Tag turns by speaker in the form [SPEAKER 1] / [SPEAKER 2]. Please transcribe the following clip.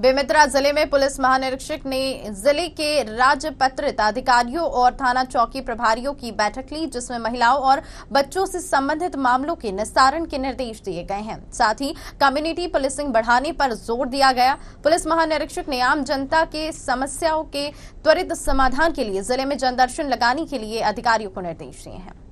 [SPEAKER 1] बेमित्रा जिले में पुलिस महानिरीक्षक ने जिले के राजपत्रित अधिकारियों और थाना चौकी प्रभारियों की बैठक ली जिसमें महिलाओं और बच्चों से संबंधित मामलों के निस्तारण के निर्देश दिए गए हैं साथ ही कम्युनिटी पुलिसिंग बढ़ाने पर जोर दिया गया पुलिस महानिरीक्षक ने आम जनता के समस्याओं के त्वरित समाधान के लिए जिले में जनदर्शन लगाने के लिए अधिकारियों को निर्देश दिए हैं